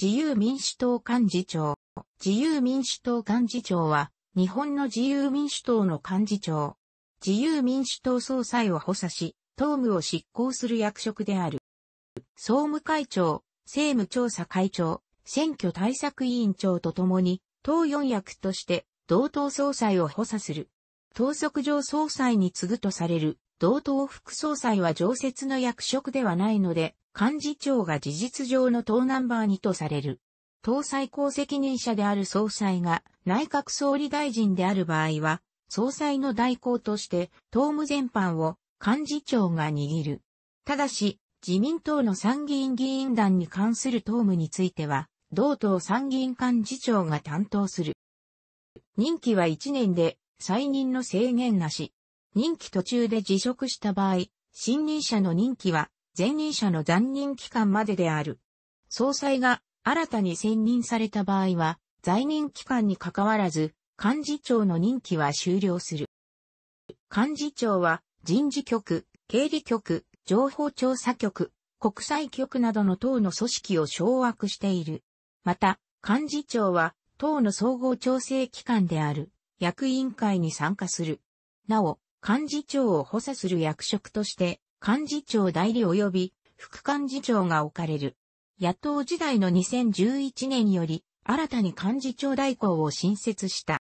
自由民主党幹事長。自由民主党幹事長は、日本の自由民主党の幹事長。自由民主党総裁を補佐し、党務を執行する役職である。総務会長、政務調査会長、選挙対策委員長とともに、党四役として、同党総裁を補佐する。党則上総裁に次ぐとされる同党副総裁は常設の役職ではないので、幹事長が事実上の党ナンバー2とされる。党最高責任者である総裁が内閣総理大臣である場合は、総裁の代行として党務全般を幹事長が握る。ただし、自民党の参議院議員団に関する党務については、同党参議院幹事長が担当する。任期は1年で、再任の制限なし。任期途中で辞職した場合、新任者の任期は前任者の残任期間までである。総裁が新たに選任された場合は、在任期間に関わらず、幹事長の任期は終了する。幹事長は人事局、経理局、情報調査局、国際局などの党の組織を掌握している。また、幹事長は党の総合調整機関である役員会に参加する。なお、幹事長を補佐する役職として、幹事長代理及び副幹事長が置かれる。野党時代の2011年より、新たに幹事長代行を新設した。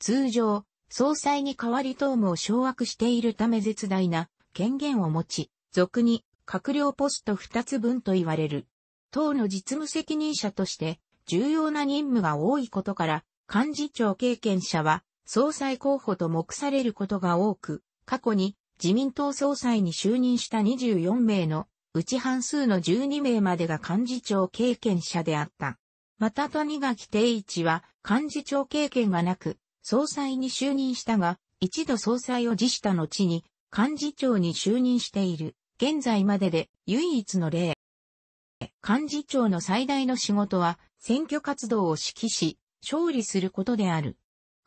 通常、総裁に代わり党務を掌握しているため絶大な権限を持ち、俗に閣僚ポスト2つ分と言われる。党の実務責任者として重要な任務が多いことから、幹事長経験者は総裁候補と目されることが多く、過去に自民党総裁に就任した24名のうち半数の12名までが幹事長経験者であった。また谷垣定一は幹事長経験がなく、総裁に就任したが、一度総裁を辞した後に幹事長に就任している。現在までで唯一の例。幹事長の最大の仕事は選挙活動を指揮し、勝利することである。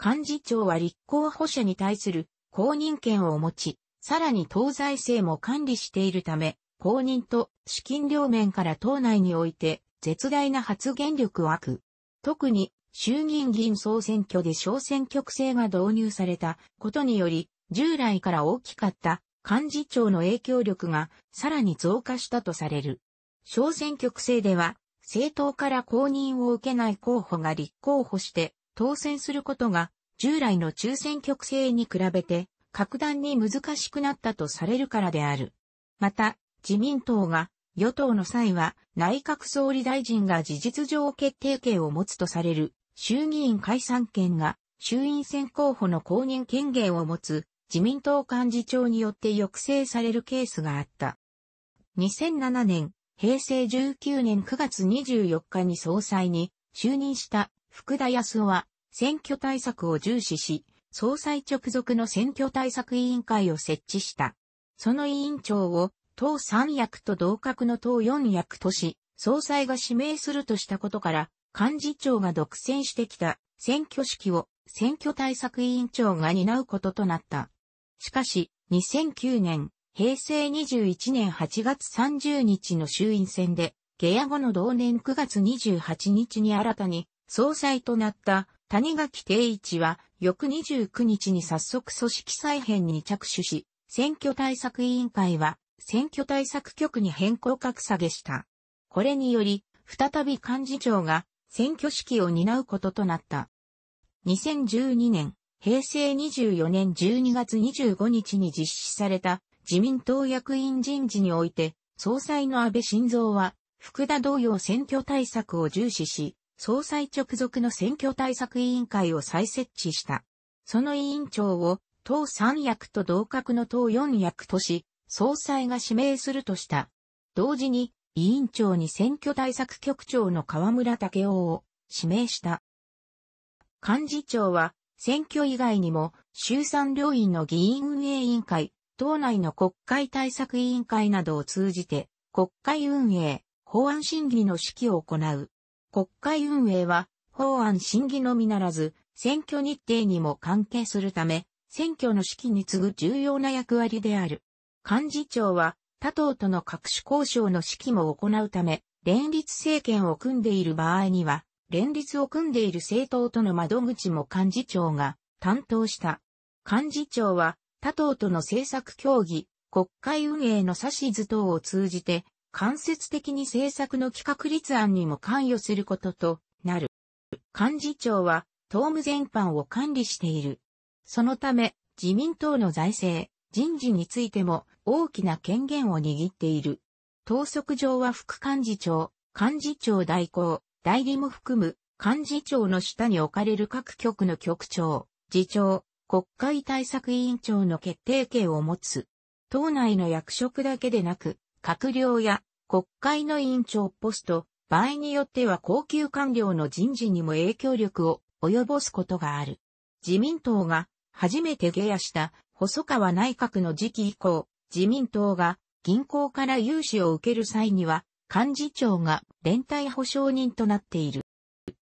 幹事長は立候補者に対する公認権を持ち、さらに東西政も管理しているため、公認と資金両面から党内において絶大な発言力をく。特に衆議院議員総選挙で小選挙区制が導入されたことにより、従来から大きかった幹事長の影響力がさらに増加したとされる。小選挙区制では、政党から公認を受けない候補が立候補して当選することが従来の抽選局制に比べて格段に難しくなったとされるからである。また、自民党が与党の際は内閣総理大臣が事実上決定権を持つとされる衆議院解散権が衆院選候補の公認権限を持つ自民党幹事長によって抑制されるケースがあった。2007年、平成19年9月24日に総裁に就任した福田康夫は、選挙対策を重視し、総裁直属の選挙対策委員会を設置した。その委員長を、党三役と同格の党四役とし、総裁が指名するとしたことから、幹事長が独占してきた選挙式を選挙対策委員長が担うこととなった。しかし、2009年、平成21年8月30日の衆院選で、下野後の同年9月28日に新たに総裁となった谷垣定一は、翌29日に早速組織再編に着手し、選挙対策委員会は、選挙対策局に変更格下げした。これにより、再び幹事長が選挙式を担うこととなった。2012年、平成24年12月25日に実施された自民党役員人事において、総裁の安倍晋三は、福田同様選挙対策を重視し、総裁直属の選挙対策委員会を再設置した。その委員長を、党三役と同格の党四役とし、総裁が指名するとした。同時に、委員長に選挙対策局長の河村武夫を指名した。幹事長は、選挙以外にも、衆参両院の議員運営委員会、党内の国会対策委員会などを通じて、国会運営、法案審議の指揮を行う。国会運営は法案審議のみならず選挙日程にも関係するため選挙の指揮に次ぐ重要な役割である。幹事長は他党との各種交渉の指揮も行うため連立政権を組んでいる場合には連立を組んでいる政党との窓口も幹事長が担当した。幹事長は他党との政策協議、国会運営の指図等を通じて間接的に政策の企画立案にも関与することとなる。幹事長は、党務全般を管理している。そのため、自民党の財政、人事についても大きな権限を握っている。党則上は副幹事長、幹事長代行、代理も含む幹事長の下に置かれる各局の局長、次長、国会対策委員長の決定権を持つ。党内の役職だけでなく、閣僚や国会の委員長ポスト、場合によっては高級官僚の人事にも影響力を及ぼすことがある。自民党が初めて下野した細川内閣の時期以降、自民党が銀行から融資を受ける際には、幹事長が連帯保証人となっている。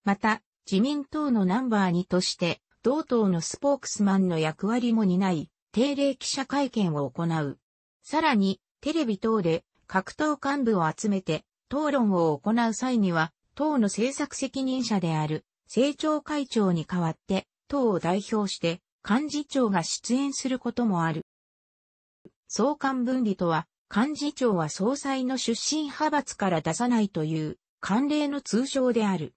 また、自民党のナンバー2として、同党のスポークスマンの役割も担い、定例記者会見を行う。さらに、テレビ等で格闘幹部を集めて討論を行う際には、党の政策責任者である政調会長に代わって党を代表して幹事長が出演することもある。総幹分離とは、幹事長は総裁の出身派閥から出さないという慣例の通称である。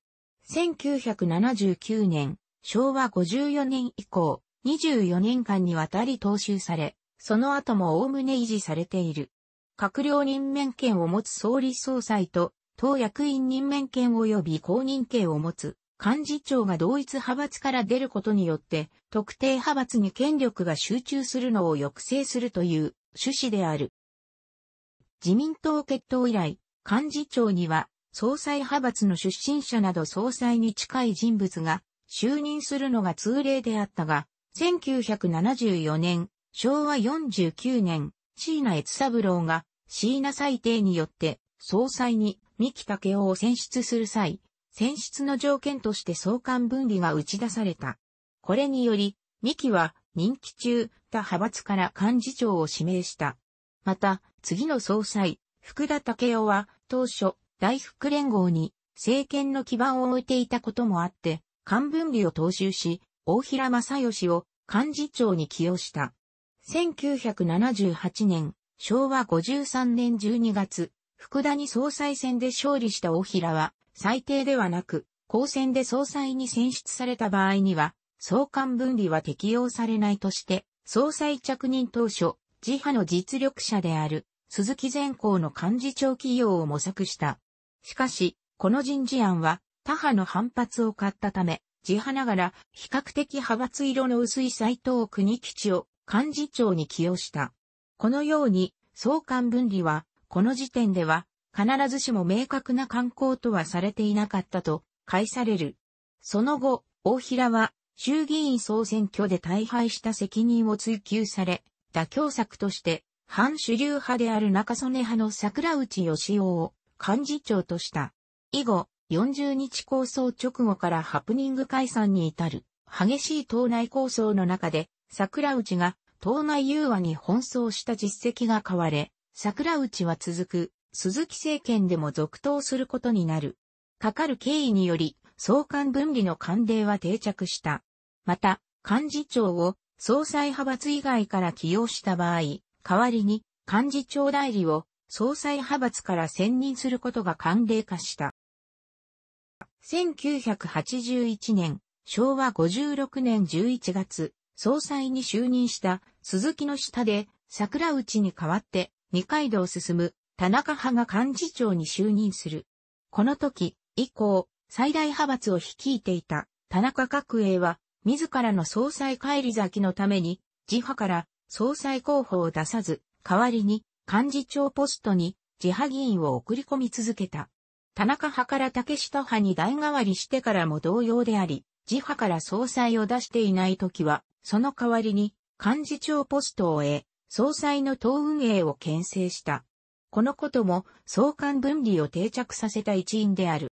1979年、昭和54年以降、24年間にわたり踏襲され、その後も概ね維持されている。閣僚任免権を持つ総理総裁と、党役員任免権及び公認権を持つ幹事長が同一派閥から出ることによって、特定派閥に権力が集中するのを抑制するという趣旨である。自民党決闘以来、幹事長には、総裁派閥の出身者など総裁に近い人物が就任するのが通例であったが、1974年、昭和49年、椎名悦三郎が椎名裁定によって総裁に三木武夫を選出する際、選出の条件として相関分離が打ち出された。これにより、三木は任期中、他派閥から幹事長を指名した。また、次の総裁、福田武夫は当初、大福連合に政権の基盤を置いていたこともあって、幹分離を踏襲し、大平正義を幹事長に起用した。1978年、昭和53年12月、福田に総裁選で勝利した大平は、最低ではなく、公選で総裁に選出された場合には、総監分離は適用されないとして、総裁着任当初、自派の実力者である、鈴木善光の幹事長起用を模索した。しかし、この人事案は、他派の反発を買ったため、自派ながら、比較的派閥色の薄い斎藤国吉を幹事長に起用した。このように、相関分離は、この時点では、必ずしも明確な観光とはされていなかったと、解される。その後、大平は、衆議院総選挙で大敗した責任を追及され、妥協策として、反主流派である中曽根派の桜内義雄を幹事長とした。以後、40日構想直後からハプニング解散に至る、激しい党内構想の中で、桜内が東内融和に奔走した実績が買われ、桜内は続く鈴木政権でも続投することになる。かかる経緯により、総監分離の慣例は定着した。また、幹事長を総裁派閥以外から起用した場合、代わりに幹事長代理を総裁派閥から選任することが慣例化した。1981年、昭和56年11月、総裁に就任した鈴木の下で桜内に代わって二階堂進む田中派が幹事長に就任する。この時以降、最大派閥を率いていた田中角栄は自らの総裁返り咲きのために自派から総裁候補を出さず、代わりに幹事長ポストに自派議員を送り込み続けた。田中派から竹下派に代替わりしてからも同様であり、自派から総裁を出していないときは、その代わりに幹事長ポストを得、総裁の党運営を牽制した。このことも総監分離を定着させた一因である。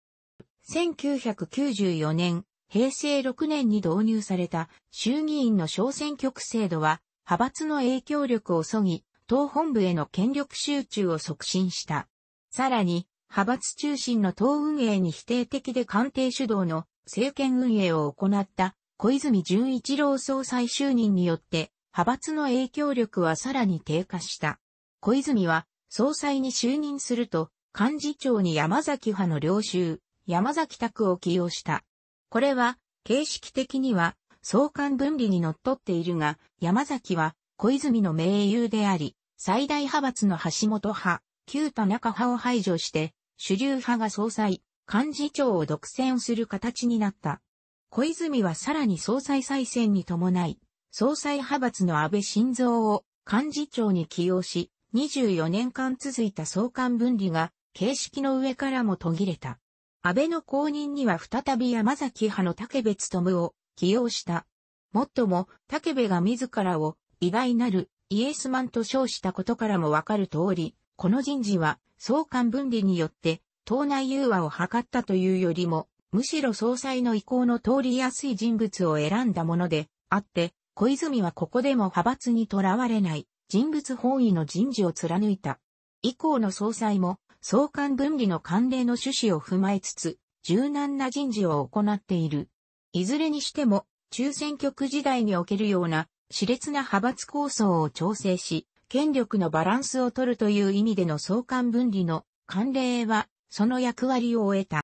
1994年、平成6年に導入された衆議院の小選挙区制度は、派閥の影響力を削ぎ、党本部への権力集中を促進した。さらに、派閥中心の党運営に否定的で官邸主導の政権運営を行った小泉純一郎総裁就任によって派閥の影響力はさらに低下した。小泉は総裁に就任すると幹事長に山崎派の領袖、山崎拓を起用した。これは形式的には総監分離にのっとっているが、山崎は小泉の盟友であり、最大派閥の橋本派、旧田中派を排除して、主流派が総裁、幹事長を独占する形になった。小泉はさらに総裁再選に伴い、総裁派閥の安倍晋三を幹事長に起用し、24年間続いた総監分離が形式の上からも途切れた。安倍の後任には再び山崎派の竹部務を起用した。もっとも、竹部が自らを偉大なるイエスマンと称したことからもわかる通り、この人事は総監分離によって党内融和を図ったというよりも、むしろ総裁の意向の通りやすい人物を選んだものであって、小泉はここでも派閥にとらわれない人物本位の人事を貫いた。以降の総裁も総監分離の慣例の趣旨を踏まえつつ、柔軟な人事を行っている。いずれにしても、中選挙区時代におけるような熾烈な派閥構想を調整し、権力のバランスを取るという意味での総監分離の慣例はその役割を終えた。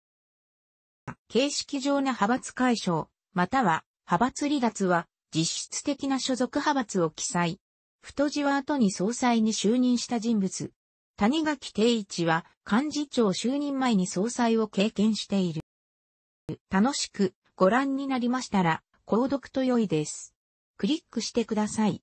形式上な派閥解消、または派閥離脱は実質的な所属派閥を記載。太字は後に総裁に就任した人物。谷垣定一は幹事長就任前に総裁を経験している。楽しくご覧になりましたら、購読と良いです。クリックしてください。